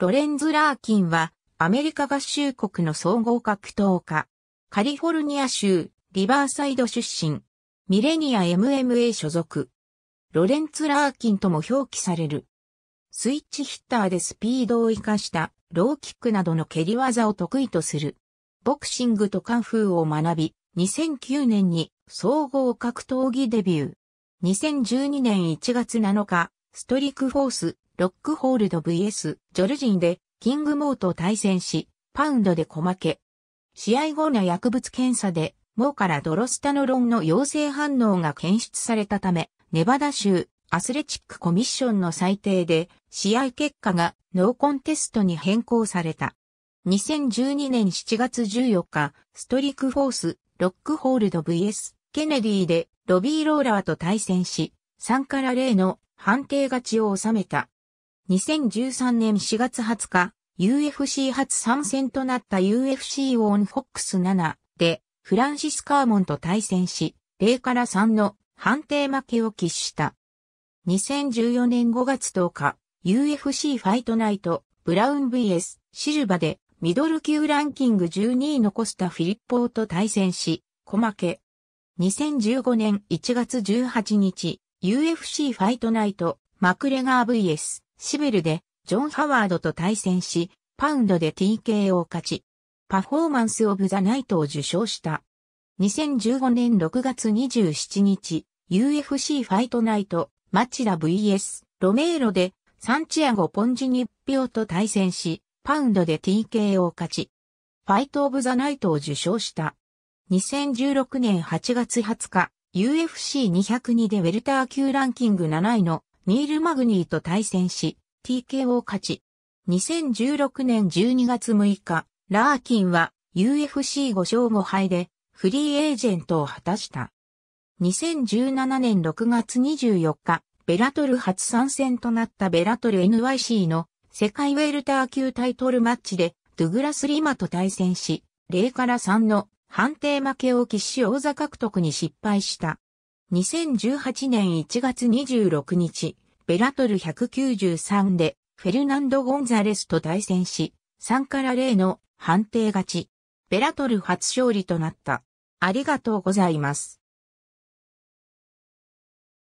ロレンズ・ラーキンは、アメリカ合衆国の総合格闘家。カリフォルニア州、リバーサイド出身。ミレニア MMA 所属。ロレンツ・ラーキンとも表記される。スイッチヒッターでスピードを活かしたローキックなどの蹴り技を得意とする。ボクシングとカンフーを学び、2009年に総合格闘技デビュー。2012年1月7日、ストリックフォースロックホールド VS ジョルジンでキングモーと対戦し、パウンドで小負け。試合後の薬物検査で、モーからドロスタノロンの陽性反応が検出されたため、ネバダ州アスレチックコミッションの裁定で、試合結果がノーコンテストに変更された。2012年7月14日、ストリックフォース、ロックホールド VS、ケネディで、ロビー・ローラーと対戦し、3から0の判定勝ちを収めた。2013年4月20日、UFC 初参戦となった UFC オンフォックス7で、フランシス・カーモンと対戦し、0から3の判定負けを喫した。2014年5月10日、UFC ファイトナイト、ブラウン VS、シルバで、ミドル級ランキング12位残したフィリッポーと対戦し、小負け。2015年1月18日、UFC ファイトナイト、マクレガー VS、シビルでジョン・ハワードと対戦し、パウンドで TK を勝ち、パフォーマンス・オブ・ザ・ナイトを受賞した。2015年6月27日、UFC ファイトナイト、マチダ VS、ロメーロで、サンチアゴ・ポンジニッピオと対戦し、パウンドで TK を勝ち、ファイト・オブ・ザ・ナイトを受賞した。2016年8月20日、UFC202 でウェルター級ランキング7位のニール・マグニーと対戦し、TKO 勝ち。2016年12月6日、ラーキンは UFC5 勝5敗でフリーエージェントを果たした。2017年6月24日、ベラトル初参戦となったベラトル NYC の世界ウェルター級タイトルマッチでドゥグラス・リマと対戦し、0から3の判定負けを喫し王座獲得に失敗した。2018年1月26日、ベラトル193でフェルナンド・ゴンザレスと対戦し、3から0の判定勝ち。ベラトル初勝利となった。ありがとうございます。